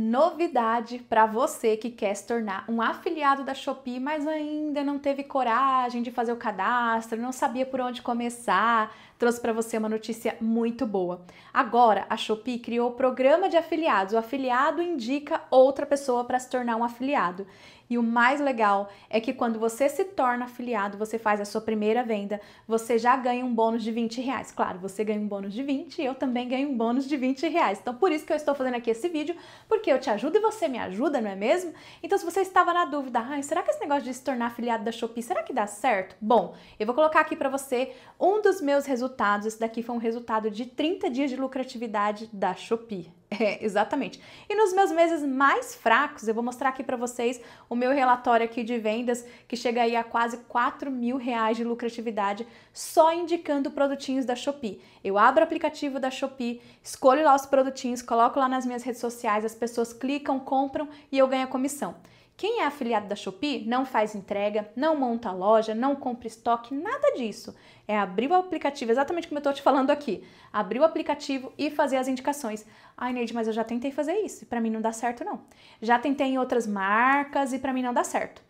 novidade para você que quer se tornar um afiliado da Shopee, mas ainda não teve coragem de fazer o cadastro, não sabia por onde começar. Trouxe para você uma notícia muito boa. Agora, a Shopee criou o programa de afiliados. O afiliado indica outra pessoa para se tornar um afiliado. E o mais legal é que quando você se torna afiliado, você faz a sua primeira venda, você já ganha um bônus de 20 reais. Claro, você ganha um bônus de 20 e eu também ganho um bônus de 20 reais. Então, por isso que eu estou fazendo aqui esse vídeo, porque eu te ajudo e você me ajuda, não é mesmo? Então, se você estava na dúvida, ah, será que esse negócio de se tornar afiliado da Shopee, será que dá certo? Bom, eu vou colocar aqui para você um dos meus resultados. Esse daqui foi um resultado de 30 dias de lucratividade da Shopee. É, exatamente. E nos meus meses mais fracos, eu vou mostrar aqui para vocês o meu relatório aqui de vendas, que chega aí a quase 4 mil reais de lucratividade, só indicando produtinhos da Shopee. Eu abro o aplicativo da Shopee, escolho lá os produtinhos, coloco lá nas minhas redes sociais, as pessoas clicam, compram e eu ganho a comissão. Quem é afiliado da Shopee não faz entrega, não monta loja, não compra estoque, nada disso. É abrir o aplicativo, exatamente como eu estou te falando aqui. Abrir o aplicativo e fazer as indicações. Ai, Neide, mas eu já tentei fazer isso e para mim não dá certo não. Já tentei em outras marcas e para mim não dá certo.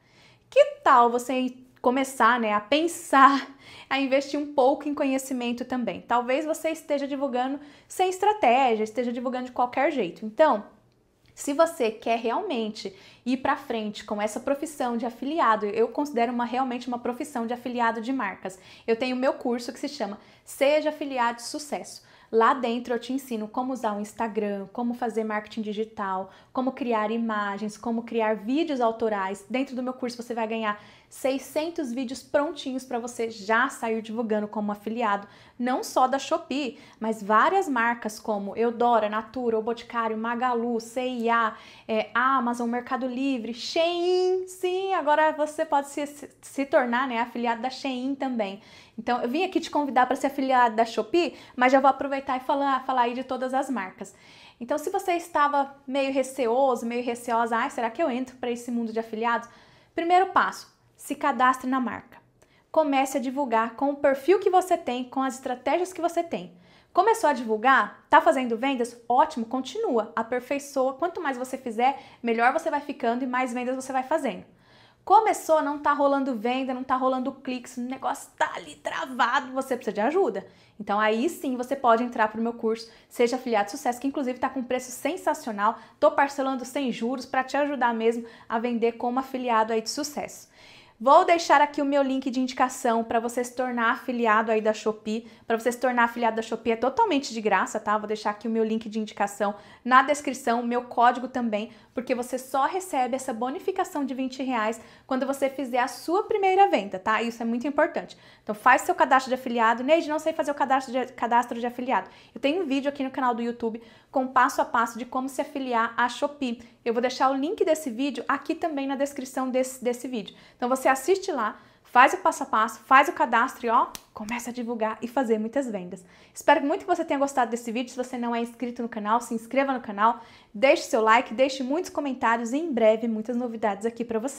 Que tal você começar né, a pensar, a investir um pouco em conhecimento também. Talvez você esteja divulgando sem estratégia, esteja divulgando de qualquer jeito. Então, se você quer realmente ir para frente com essa profissão de afiliado, eu considero uma, realmente uma profissão de afiliado de marcas. Eu tenho meu curso que se chama Seja Afiliado de Sucesso. Lá dentro eu te ensino como usar o Instagram, como fazer marketing digital, como criar imagens, como criar vídeos autorais. Dentro do meu curso você vai ganhar 600 vídeos prontinhos para você já sair divulgando como afiliado, não só da Shopee, mas várias marcas como Eudora, Natura, O Boticário, Magalu, CIA, é, Amazon, Mercado Livre, Shein. Sim, agora você pode se, se, tornar né, afiliado da Shein também. Então, eu vim aqui te convidar para ser afiliado da Shopee, mas já vou aproveitar aproveitar e falar, falar aí de todas as marcas. Então, se você estava meio receoso, meio receosa, ah, será que eu entro para esse mundo de afiliados? Primeiro passo, se cadastre na marca. Comece a divulgar com o perfil que você tem, com as estratégias que você tem. Começou a divulgar? Tá fazendo vendas? Ótimo, continua, aperfeiçoa. Quanto mais você fizer, melhor você vai ficando e mais vendas você vai fazendo. Começou, não tá rolando venda, não tá rolando cliques, o negócio tá ali travado, você precisa de ajuda. Então aí sim você pode entrar para o meu curso Seja Afiliado de Sucesso, que inclusive está com preço sensacional, tô parcelando sem juros para te ajudar mesmo a vender como afiliado aí de sucesso. Vou deixar aqui o meu link de indicação para você se tornar afiliado aí da Shopee. Para você se tornar afiliado da Shopee é totalmente de graça, tá? Vou deixar aqui o meu link de indicação na descrição, meu código também, porque você só recebe essa bonificação de 20 reais quando você fizer a sua primeira venda, tá? Isso é muito importante. Então faz seu cadastro de afiliado. Neide, não sei fazer o cadastro de, cadastro de afiliado. Eu tenho um vídeo aqui no canal do YouTube com passo a passo de como se afiliar à Shopee. Eu vou deixar o link desse vídeo aqui também na descrição desse, desse vídeo. Então você assiste lá, faz o passo a passo, faz o cadastro e ó, começa a divulgar e fazer muitas vendas. Espero muito que você tenha gostado desse vídeo. Se você não é inscrito no canal, se inscreva no canal, deixe seu like, deixe muitos comentários e em breve muitas novidades aqui para você.